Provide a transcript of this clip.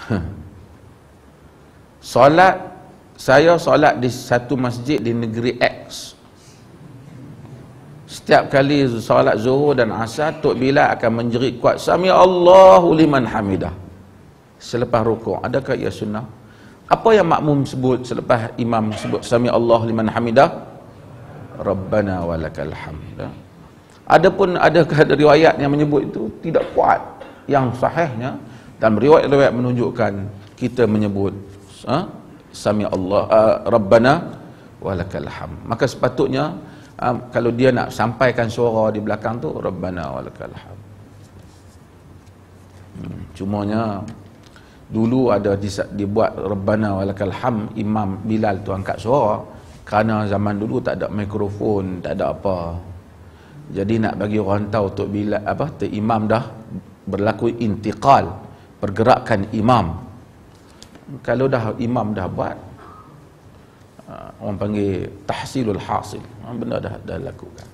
solat saya solat di satu masjid di negeri X setiap kali solat zuhur dan asar Tok bila akan menjerit kuat sami Allahu liman hamidah selepas rukuk adakah ia sunnah apa yang makmum sebut selepas imam sebut sami Allahu liman hamidah Rabbana walakal hamd. Adapun adakah ada riwayat yang menyebut itu tidak kuat. Yang sahihnya dan riwayat-riwayat menunjukkan kita menyebut ha? sami Allah uh, rabbana walakal ham maka sepatutnya um, kalau dia nak sampaikan suara di belakang tu rabbana walakal ham hmm, cumanya dulu ada dibuat rabbana walakal ham imam bilal tu angkat suara kerana zaman dulu tak ada mikrofon tak ada apa jadi nak bagi orang tahu tok bilal apa tok imam dah berlaku intiqal pergerakan imam kalau dah imam dah buat ah, orang panggil tahsilul hasil ah, benda dah dah lakukan